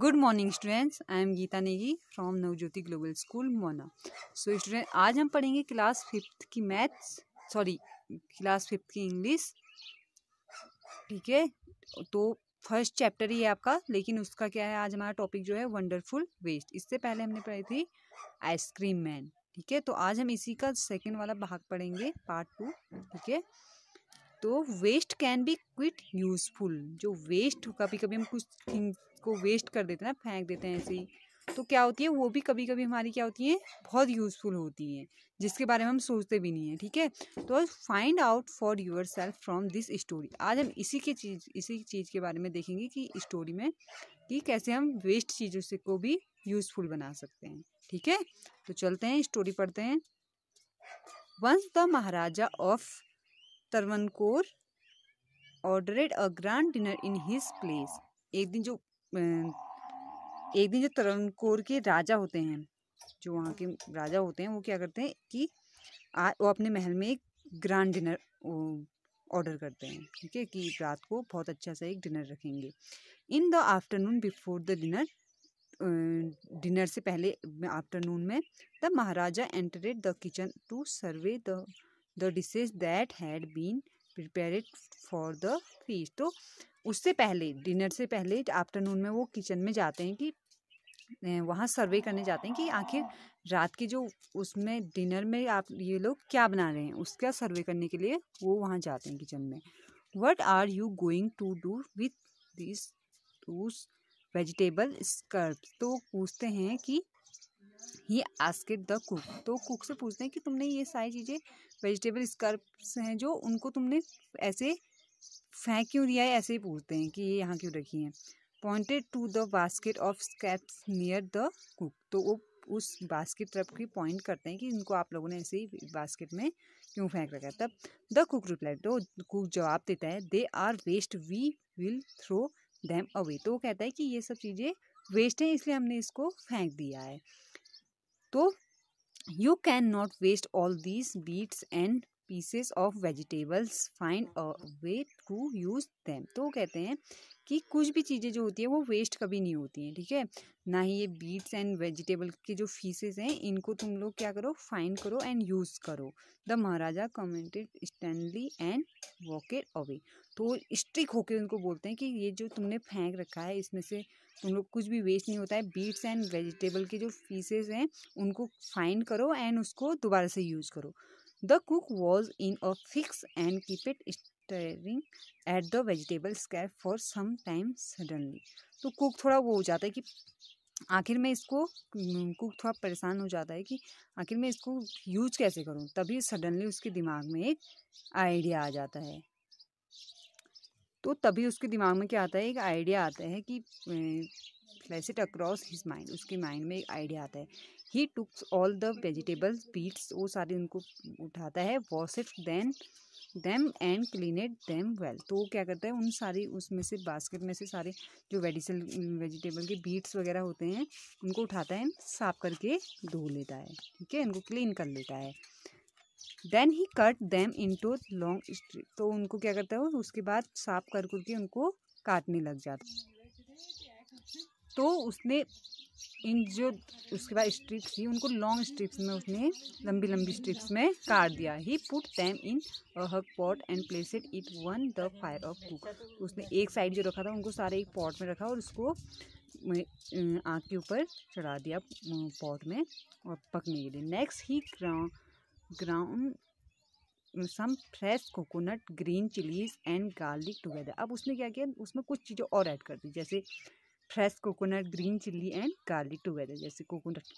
good morning students I am Geeta Negi from Navjyoti global school Mona so student आज हम पढ़ेंगे class fifth की मैथ्स सॉरी क्लास फिफ्थ की English ठीक है तो फर्स्ट चैप्टर ही है आपका लेकिन उसका क्या है आज हमारा टॉपिक जो है वंडरफुल वेस्ट इससे पहले हमने पढ़ी थी आइसक्रीम मैन ठीक है तो आज हम इसी का सेकेंड वाला भाग पढ़ेंगे पार्ट टू ठीक है तो waste can be quite useful जो वेस्ट कभी कभी हम कुछ थिंग को वेस्ट कर देते हैं ना फेंक देते हैं ऐसे ही तो क्या होती है वो भी कभी कभी हमारी क्या होती है बहुत यूज़फुल होती है जिसके बारे में हम सोचते भी नहीं है ठीक है तो find out for yourself from this story आज हम इसी के चीज़ इसी चीज़ के बारे में देखेंगे कि स्टोरी में कि कैसे हम वेस्ट चीज़ों से को भी यूज़फुल बना सकते हैं ठीक है तो चलते हैं स्टोरी पढ़ते हैं once the maharaja of Travancore ordered a grand dinner in his palace एक दिन जो एक दिन जो तरवनकोर के राजा होते हैं जो वहाँ के राजा होते हैं वो क्या करते हैं कि आ, वो अपने महल में एक ग्रैंड डिनर ऑर्डर करते हैं ठीक है कि रात को बहुत अच्छा सा एक डिनर रखेंगे in the afternoon before the dinner dinner से पहले आफ्टरनून में the maharaja entered the kitchen to survey the the dishes that had been prepare for the feast तो उससे पहले डिनर से पहले आफ्टरनून में वो किचन में जाते हैं कि वहाँ सर्वे करने जाते हैं कि आखिर रात के जो उसमें डिनर में आप ये लोग क्या बना रहे हैं उसका सर्वे करने के लिए वो वहाँ जाते हैं किचन में what are you going to do with this these vegetable scraps तो पूछते हैं कि ही आस्केट द कुक तो कुक से पूछते हैं कि तुमने ये सारी चीज़ें वेजिटेबल स्कर्प्स हैं जो उनको तुमने ऐसे फेंक क्यों दिया है ऐसे ही पूछते हैं कि ये यहाँ क्यों रखी हैं pointed to the basket of scraps near the cook तो वो उस बास्केट तरफ की पॉइंट करते हैं कि इनको आप लोगों ने ऐसे ही बास्केट में क्यों फेंक रखा है तब द कुक रिप्लाई तो कुक जवाब देता है they are waste we will throw them away तो वो कहता है कि ये सब चीज़ें वेस्ट हैं इसलिए हमने इसको फेंक दिया है तो you can not waste all these bits and pieces of vegetables find a way to use them तो कहते हैं कि कुछ भी चीज़ें जो होती हैं वो वेस्ट कभी नहीं होती हैं ठीक है ना ही ये बीट्स एंड वेजिटेबल के जो फीसेस हैं इनको तुम लोग क्या करो फाइंड करो एंड यूज़ करो the maharaja commanded sternly and walked away तो स्ट्रिक होकर उनको बोलते हैं कि ये जो तुमने फेंक रखा है इसमें से तुम लोग कुछ भी वेस्ट नहीं होता है बीट्स एंड वेजिटेबल के जो पीसेज हैं उनको फाइंड करो एंड उसको दोबारा से यूज करो the cook was in a fix and kept staring at the vegetable scrap for some time suddenly तो कुक थोड़ा वो हो जाता है कि आखिर में इसको कुक थोड़ा परेशान हो जाता है कि आखिर मैं इसको यूज कैसे करूँ तभी सडनली उसके दिमाग में एक आइडिया आ जाता है तो तभी उसके दिमाग में क्या आता है एक आइडिया आता है कि flashed across his mind उसके माइंड में एक आइडिया आता है he took all the vegetables bits वो सारे उनको उठाता है washed then them and it them well तो वो क्या करता है उन सारी उसमें से बास्केट में से सारे जो वेडिसल वेजिटेबल के बीट्स वगैरह होते हैं उनको उठाता है साफ करके धो लेता है ठीक है इनको क्लीन कर लेता है then he cut them into long strip तो उनको क्या करता है उसके बाद साफ कर करके उनको काटने लग जाता है तो उसने इन जो उसके बाद स्ट्रिप्स थी उनको लॉन्ग स्ट्रिप्स में उसने लंबी लंबी स्ट्रिप्स में काट दिया ही put them in a pot and placed it on the fire of cook उसने एक साइड जो रखा था उनको सारे एक पॉट में रखा और उसको आँख के ऊपर चढ़ा दिया पॉट में और पकने के लिए next he ground some fresh coconut green chillies and garlic together अब उसने क्या किया उसमें कुछ चीज़ें और ऐड कर दी जैसे fresh coconut green chilli and garlic together जैसे कोकोनट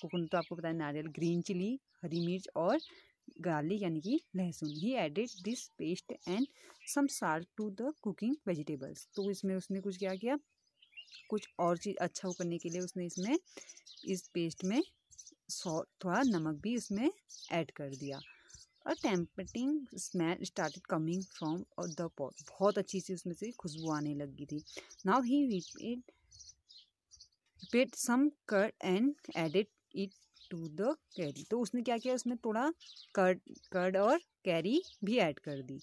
कोकोनट तो आपको पता है नारियल ग्रीन चिली हरी मिर्च और गार्लिक यानी कि लहसुन ही added this paste and some salt to the cooking vegetables तो इसमें उसने कुछ क्या किया कुछ और चीज़ अच्छा वो करने के लिए उसने इसमें इस पेस्ट में सॉ थोड़ा नमक भी उसमें ऐड कर दिया और tempting smell started coming from the pot बहुत अच्छी सी उसमें से खुशबू आने लगी थी now he repeat repeat some curd and added it to the curry तो उसने क्या किया उसमें थोड़ा कर्ड कर्ड और कैरी भी ऐड कर दी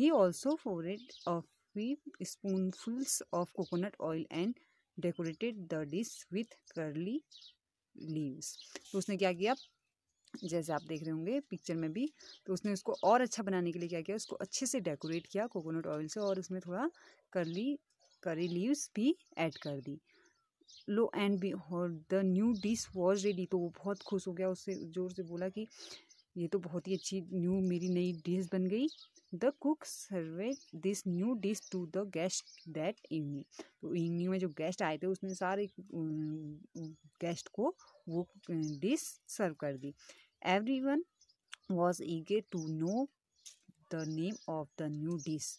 he also poured of three spoonfuls of coconut oil and decorated the dish with curry leaves तो उसने क्या किया जैसे आप देख रहे होंगे पिक्चर में भी तो उसने उसको और अच्छा बनाने के लिए क्या किया उसको अच्छे से डेकोरेट किया कोकोनट ऑयल से और उसमें थोड़ा करली करी लीव्स भी ऐड कर दी lo and behold the new dish was ready तो वो बहुत खुश हो गया उससे ज़ोर से बोला कि ये तो बहुत ही अच्छी न्यू मेरी नई डिश बन गई the cook served this new dish to the guest that evening तो इवनिंग में जो गेस्ट आए थे उसने सारे गेस्ट को वो डिश सर्व कर दी एवरी वन वॉज ईगे to know the name of the new dish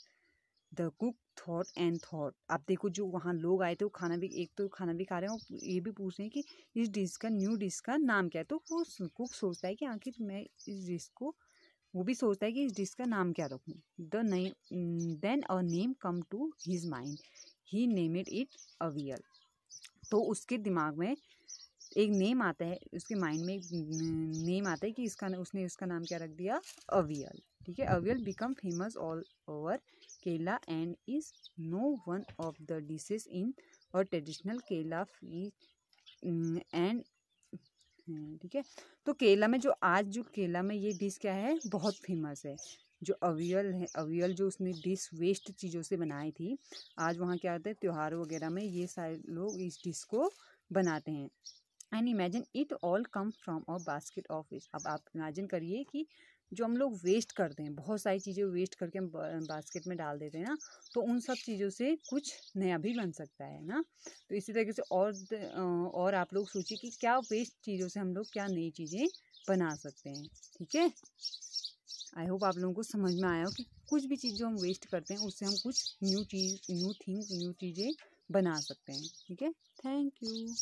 the cook thought and thought आप देखो जो वहाँ लोग आए थे वो खाना भी एक तो खाना भी खा रहे हैं और ये भी पूछ रहे हैं कि इस डिश का न्यू डिश का नाम क्या है तो वो कुक सोचता है कि आखिर मैं इस डिश को वो भी सोचता है कि इस डिश का नाम क्या रखूँ the name then a name come to his mind he named it avial तो उसके दिमाग में एक नेम आता है उसके माइंड में एक नेम आता है कि इसका उसने उसका नाम क्या रख दिया अवियल ठीक है avial become famous all over Kerala and is now one of the dishes in our traditional केला फी एंड ठीक है तो केला में जो आज जो केला में ये डिश क्या है बहुत फेमस है जो अवियल है अवियल जो उसने डिश वेस्ट चीज़ों से बनाई थी आज वहाँ क्या होता है त्यौहार वगैरह में ये सारे लोग इस डिश को बनाते हैं and imagine it all come from a basket of waste अब आप इमेजिन करिए कि जो हम लोग वेस्ट करते हैं बहुत सारी चीज़ें वेस्ट करके हम बास्केट में डाल देते हैं ना तो उन सब चीज़ों से कुछ नया भी बन सकता है ना तो इसी तरीके से और और आप लोग सोचिए कि क्या वेस्ट चीज़ों से हम लोग क्या नई चीज़ें बना सकते हैं ठीक है आई होप आप लोगों को समझ में आया हो कि कुछ भी चीज़ जो हम वेस्ट करते हैं उससे हम कुछ न्यू चीज़ न्यू थिंग न्यू चीज़ें बना सकते हैं ठीक है थैंक यू